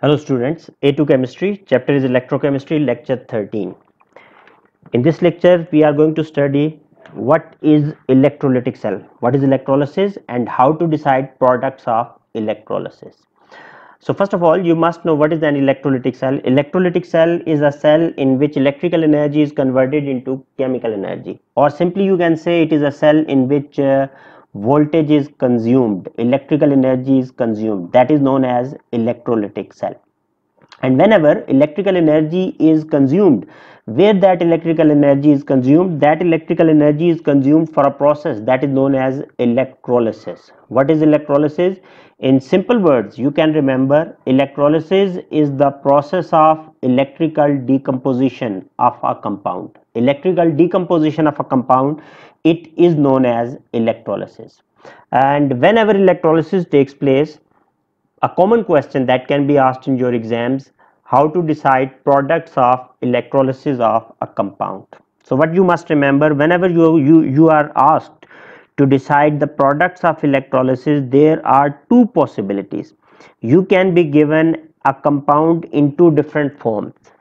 Hello students, A2 Chemistry, chapter is Electrochemistry, lecture 13. In this lecture, we are going to study what is electrolytic cell, what is electrolysis and how to decide products of electrolysis. So first of all, you must know what is an electrolytic cell. Electrolytic cell is a cell in which electrical energy is converted into chemical energy or simply you can say it is a cell in which uh, voltage is consumed electrical energy is consumed that is known as electrolytic cell and whenever electrical energy is consumed where that electrical energy is consumed that electrical energy is consumed for a process that is known as electrolysis what is electrolysis in simple words you can remember electrolysis is the process of electrical decomposition of a compound electrical decomposition of a compound it is known as electrolysis and whenever electrolysis takes place a common question that can be asked in your exams how to decide products of electrolysis of a compound so what you must remember whenever you you you are asked to decide the products of electrolysis there are two possibilities you can be given a compound in two different forms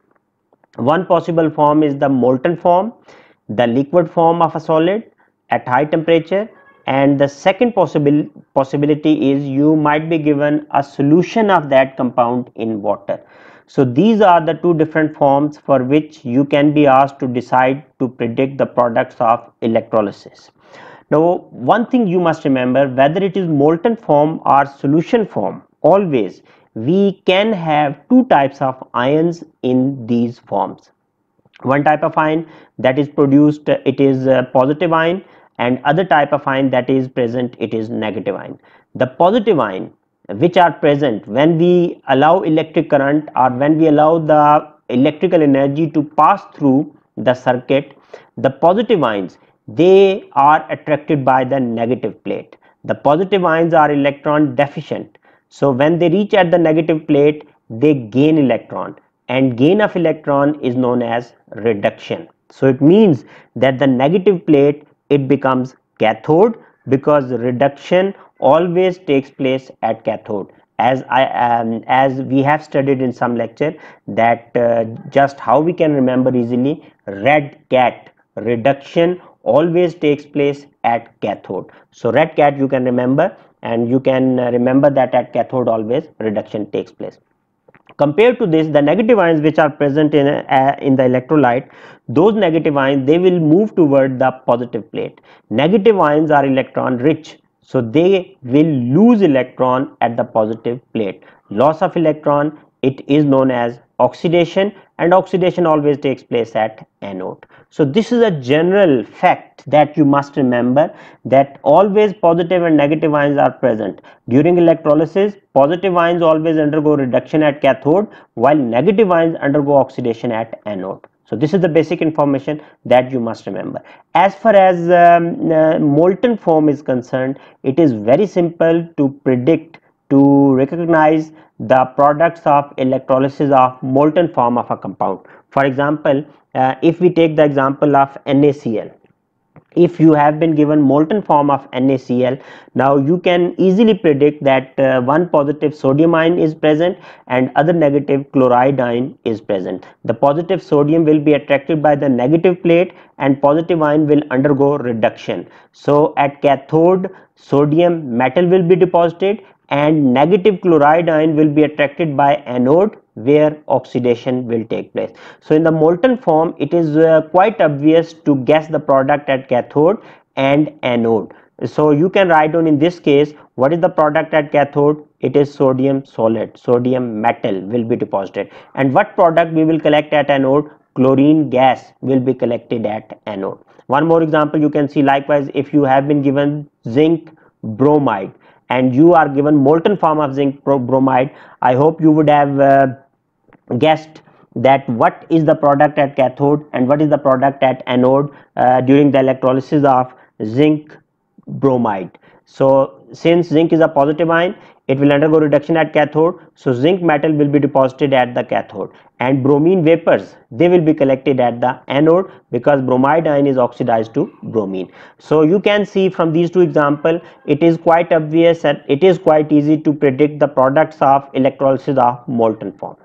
one possible form is the molten form, the liquid form of a solid at high temperature and the second possible possibility is you might be given a solution of that compound in water. So these are the two different forms for which you can be asked to decide to predict the products of electrolysis. Now one thing you must remember whether it is molten form or solution form always we can have two types of ions in these forms one type of ion that is produced it is positive ion and other type of ion that is present it is negative ion the positive ion which are present when we allow electric current or when we allow the electrical energy to pass through the circuit the positive ions they are attracted by the negative plate the positive ions are electron deficient so when they reach at the negative plate, they gain electron and gain of electron is known as reduction. So it means that the negative plate, it becomes cathode because reduction always takes place at cathode as I um, as we have studied in some lecture that uh, just how we can remember easily red cat reduction always takes place at cathode. So red cat you can remember and you can uh, remember that at cathode always reduction takes place. Compared to this the negative ions which are present in, uh, in the electrolyte those negative ions they will move toward the positive plate. Negative ions are electron rich so they will lose electron at the positive plate. Loss of electron it is known as oxidation and oxidation always takes place at anode so this is a general fact that you must remember that always positive and negative ions are present during electrolysis positive ions always undergo reduction at cathode while negative ions undergo oxidation at anode so this is the basic information that you must remember as far as um, uh, molten form is concerned it is very simple to predict to recognize the products of electrolysis of molten form of a compound. For example, uh, if we take the example of NaCl, if you have been given molten form of NaCl now you can easily predict that uh, one positive sodium ion is present and other negative chloride ion is present the positive sodium will be attracted by the negative plate and positive ion will undergo reduction so at cathode sodium metal will be deposited and negative chloride ion will be attracted by anode where oxidation will take place. So in the molten form it is uh, quite obvious to guess the product at cathode and anode. So you can write down in this case what is the product at cathode it is sodium solid sodium metal will be deposited and what product we will collect at anode chlorine gas will be collected at anode. One more example you can see likewise if you have been given zinc bromide and you are given molten form of zinc bromide i hope you would have uh, guessed that what is the product at cathode and what is the product at anode uh, during the electrolysis of zinc bromide so since zinc is a positive ion, it will undergo reduction at cathode. So zinc metal will be deposited at the cathode and bromine vapors, they will be collected at the anode because bromide ion is oxidized to bromine. So you can see from these two example, it is quite obvious and it is quite easy to predict the products of electrolysis of molten form.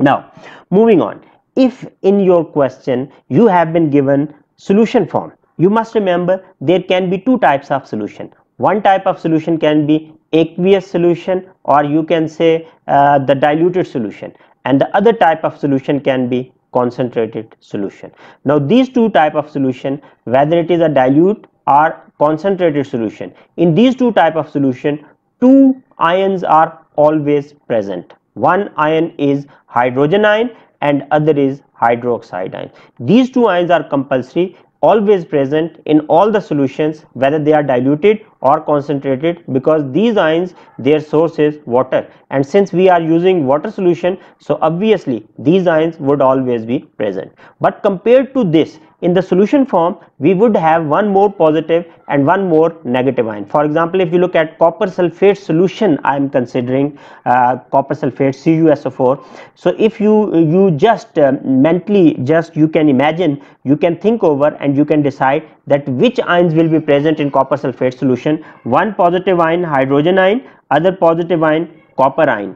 Now moving on, if in your question you have been given solution form, you must remember there can be two types of solution one type of solution can be aqueous solution or you can say uh, the diluted solution and the other type of solution can be concentrated solution. Now these two type of solution whether it is a dilute or concentrated solution in these two type of solution two ions are always present one ion is hydrogen ion and other is hydroxide ion these two ions are compulsory always present in all the solutions whether they are diluted or concentrated because these ions their source is water and since we are using water solution so obviously these ions would always be present but compared to this in the solution form we would have one more positive and one more negative ion for example if you look at copper sulfate solution i am considering uh, copper sulfate cuso4 so if you you just uh, mentally just you can imagine you can think over and you can decide that which ions will be present in copper sulfate solution one positive ion hydrogen ion other positive ion copper ion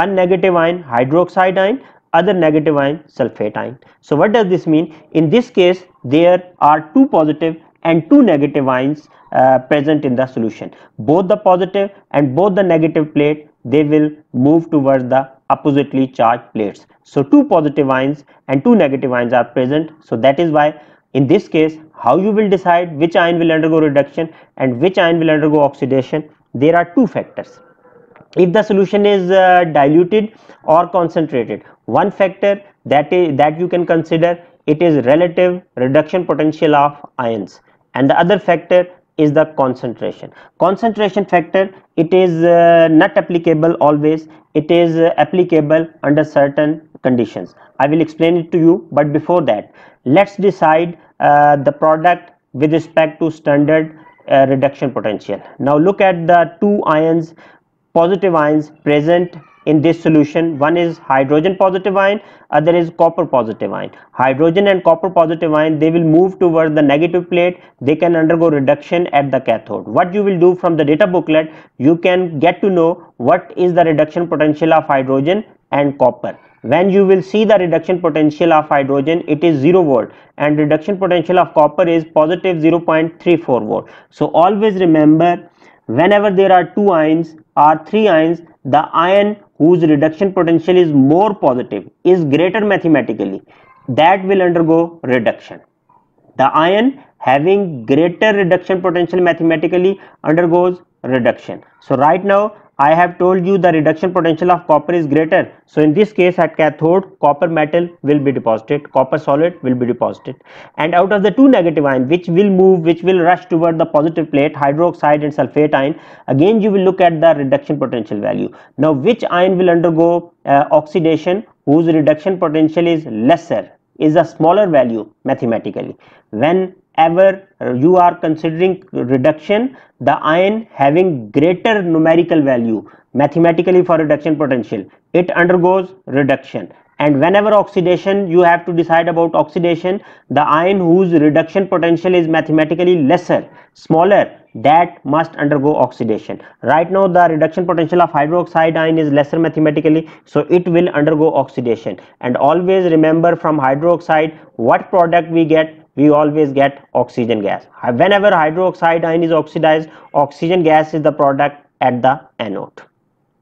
one negative ion hydroxide ion other negative ion sulfate ion so what does this mean in this case there are two positive and two negative ions uh, present in the solution both the positive and both the negative plate they will move towards the oppositely charged plates so two positive ions and two negative ions are present so that is why in this case how you will decide which ion will undergo reduction and which ion will undergo oxidation there are two factors if the solution is uh, diluted or concentrated one factor that is that you can consider it is relative reduction potential of ions and the other factor is the concentration concentration factor it is uh, not applicable always it is uh, applicable under certain conditions i will explain it to you but before that let's decide uh, the product with respect to standard uh, reduction potential now look at the two ions positive ions present in this solution one is hydrogen positive ion other is copper positive ion hydrogen and copper positive ion they will move towards the negative plate they can undergo reduction at the cathode what you will do from the data booklet you can get to know what is the reduction potential of hydrogen and copper when you will see the reduction potential of hydrogen it is 0 volt and reduction potential of copper is positive 0.34 volt so always remember whenever there are two ions or three ions the ion whose reduction potential is more positive is greater mathematically that will undergo reduction the ion having greater reduction potential mathematically undergoes reduction so right now I have told you the reduction potential of copper is greater. So in this case at cathode, copper metal will be deposited, copper solid will be deposited. And out of the two negative ions, which will move, which will rush toward the positive plate, hydroxide and sulfate ion, again you will look at the reduction potential value. Now which ion will undergo uh, oxidation whose reduction potential is lesser, is a smaller value mathematically. When ever uh, you are considering reduction the ion having greater numerical value mathematically for reduction potential it undergoes reduction and whenever oxidation you have to decide about oxidation the ion whose reduction potential is mathematically lesser smaller that must undergo oxidation right now the reduction potential of hydroxide ion is lesser mathematically so it will undergo oxidation and always remember from hydroxide what product we get we always get oxygen gas whenever hydroxide ion is oxidized oxygen gas is the product at the anode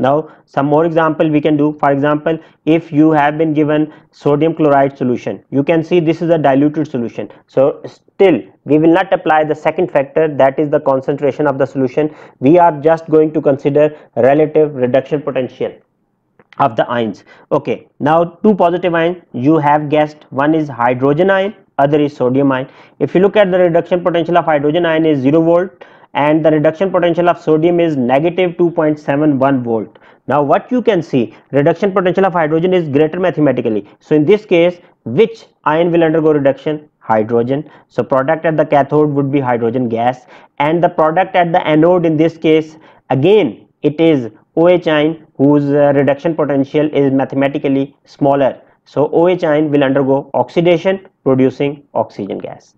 now some more example we can do for example if you have been given sodium chloride solution you can see this is a diluted solution so still we will not apply the second factor that is the concentration of the solution we are just going to consider relative reduction potential of the ions okay now two positive ions you have guessed one is hydrogen ion other is sodium ion if you look at the reduction potential of hydrogen ion is 0 volt and the reduction potential of sodium is negative 2.71 volt now what you can see reduction potential of hydrogen is greater mathematically so in this case which ion will undergo reduction hydrogen so product at the cathode would be hydrogen gas and the product at the anode in this case again it is OH ion whose uh, reduction potential is mathematically smaller so OH ion will undergo oxidation producing oxygen gas.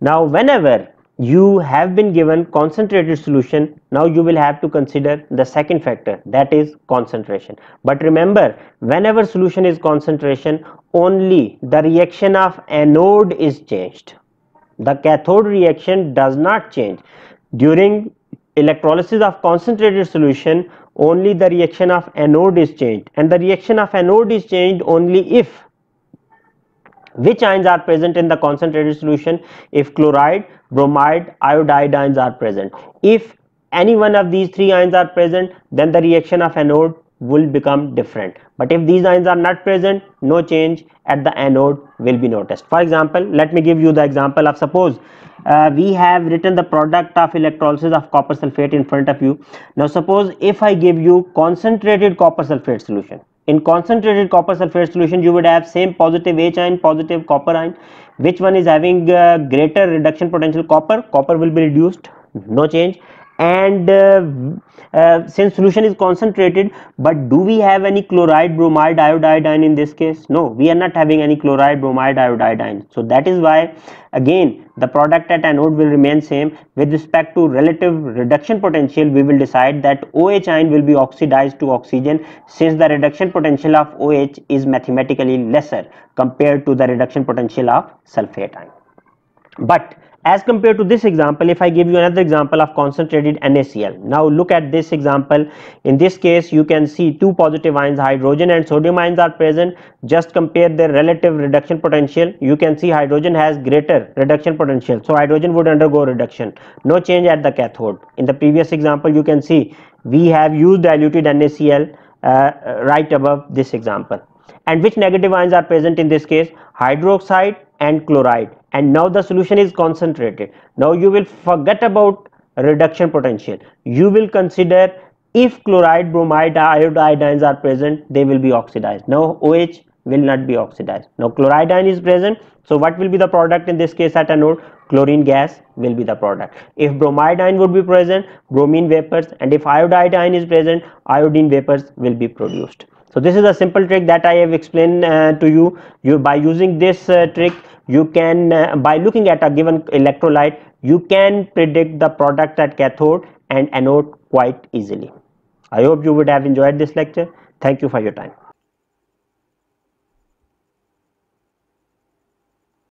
Now whenever you have been given concentrated solution now you will have to consider the second factor that is concentration but remember whenever solution is concentration only the reaction of anode is changed the cathode reaction does not change during electrolysis of concentrated solution only the reaction of anode is changed and the reaction of anode is changed only if which ions are present in the concentrated solution if chloride bromide iodide ions are present if any one of these three ions are present then the reaction of anode will become different but if these ions are not present no change at the anode will be noticed for example let me give you the example of suppose uh, we have written the product of electrolysis of copper sulfate in front of you now suppose if i give you concentrated copper sulfate solution in concentrated copper sulfate solution you would have same positive H ion positive copper ion which one is having uh, greater reduction potential copper copper will be reduced no change and uh, uh, since solution is concentrated but do we have any chloride bromide iodine in this case no we are not having any chloride bromide iodine so that is why again the product at anode will remain same with respect to relative reduction potential we will decide that OH ion will be oxidized to oxygen since the reduction potential of OH is mathematically lesser compared to the reduction potential of sulfate ion but as compared to this example if i give you another example of concentrated nacl now look at this example in this case you can see two positive ions hydrogen and sodium ions are present just compare their relative reduction potential you can see hydrogen has greater reduction potential so hydrogen would undergo reduction no change at the cathode in the previous example you can see we have used diluted nacl uh, uh, right above this example and which negative ions are present in this case? Hydroxide and chloride. And now the solution is concentrated. Now you will forget about reduction potential. You will consider if chloride, bromide, iodide ions are present, they will be oxidized. Now OH will not be oxidized. Now chloride ion is present. So what will be the product in this case at anode? Chlorine gas will be the product. If bromide ion would be present, bromine vapors and if iodide ion is present, iodine vapors will be produced so this is a simple trick that i have explained uh, to you you by using this uh, trick you can uh, by looking at a given electrolyte you can predict the product at cathode and anode quite easily i hope you would have enjoyed this lecture thank you for your time